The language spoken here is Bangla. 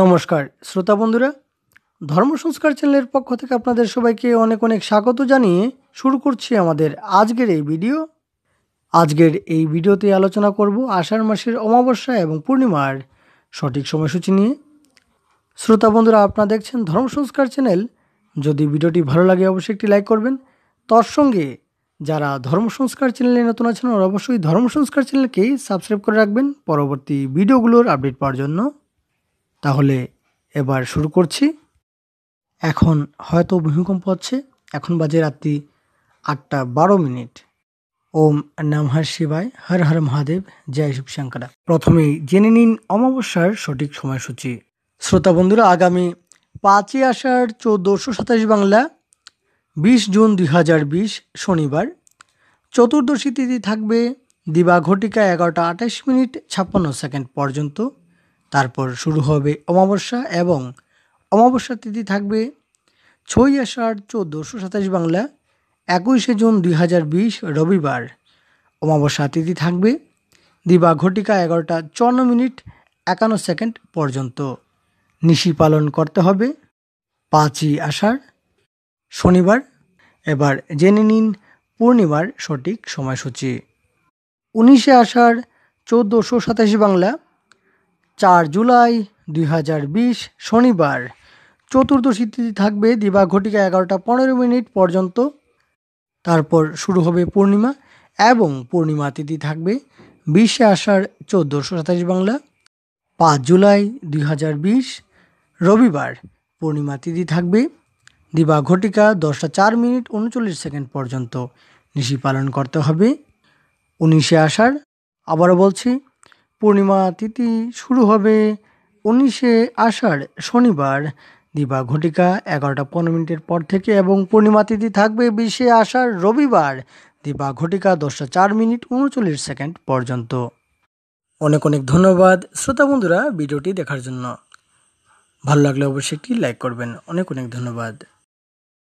নমস্কার শ্রোতা বন্ধুরা ধর্ম সংস্কার চ্যানেলের পক্ষ থেকে আপনাদের সবাইকে অনেক অনেক স্বাগত জানিয়ে শুরু করছি আমাদের আজকের এই ভিডিও আজকের এই ভিডিওতে আলোচনা করব আষাঢ় মাসের অমাবস্যা এবং পূর্ণিমার সঠিক সময়সূচি নিয়ে শ্রোতা বন্ধুরা আপনারা দেখছেন ধর্ম সংস্কার চ্যানেল যদি ভিডিওটি ভালো লাগে অবশ্যই একটি লাইক করবেন তার সঙ্গে যারা ধর্ম সংস্কার চ্যানেলে নতুন আছেন ওরা অবশ্যই ধর্ম সংস্কার চ্যানেলকেই সাবস্ক্রাইব করে রাখবেন পরবর্তী ভিডিওগুলোর আপডেট পাওয়ার জন্য তাহলে এবার শুরু করছি এখন হয়তো ভূমিকম্প হচ্ছে এখন বাজে রাত্রি আটটা বারো মিনিট ওম নাম হর শিবায় হর হর মহাদেব জয় শিব শঙ্করা প্রথমেই জেনে নিন অমাবস্যার সঠিক সময়সূচি শ্রোতা বন্ধুরা আগামী পাঁচই আষাঢ় চৌদ্দশো সাতাশ বাংলা বিশ জুন দুই হাজার বিশ শনিবার চতুর্দশী তিথি থাকবে দিবা ঘটিকা এগারোটা আঠাশ মিনিট ছাপ্পান্ন সেকেন্ড পর্যন্ত তারপর শুরু হবে অমাবস্যা এবং অমাবস্যা তিথি থাকবে ছই আষাঢ় চোদ্দোশো সাতাশ বাংলা একুশে জুন দুই হাজার বিশ রবিবার অমাবস্যা তিথি থাকবে দিবা ঘটিকা এগারোটা চুয়ান্ন মিনিট একান্ন সেকেন্ড পর্যন্ত নিশি পালন করতে হবে পাঁচই আষাঢ় শনিবার এবার জেনে নিন পূর্ণিমার সঠিক সময়সূচি উনিশে আষাঢ় চোদ্দোশো সাতাশি বাংলা চার জুলাই দুই শনিবার চতুর্দশী তিথি থাকবে দিবা ঘটিকা এগারোটা পনেরো মিনিট পর্যন্ত তারপর শুরু হবে পূর্ণিমা এবং পূর্ণিমা তিথি থাকবে বিশে আষাঢ় চোদ্দোশো সাতাশ বাংলা পাঁচ জুলাই দুই রবিবার পূর্ণিমা তিথি থাকবে দিবা ঘটিকা দশটা চার মিনিট উনচল্লিশ সেকেন্ড পর্যন্ত নিশি পালন করতে হবে উনিশে আষাঢ় আবারও বলছি পূর্ণিমা তিথি শুরু হবে উনিশে আষাঢ় শনিবার দিবা ঘটিকা এগারোটা পনেরো মিনিটের পর থেকে এবং পূর্ণিমা তিথি থাকবে বিশে আষাঢ় রবিবার দিবা ঘটিকা দশটা চার মিনিট উনচল্লিশ সেকেন্ড পর্যন্ত অনেক অনেক ধন্যবাদ শ্রোতা বন্ধুরা ভিডিওটি দেখার জন্য ভালো লাগলে অবশ্যই একটি লাইক করবেন অনেক অনেক ধন্যবাদ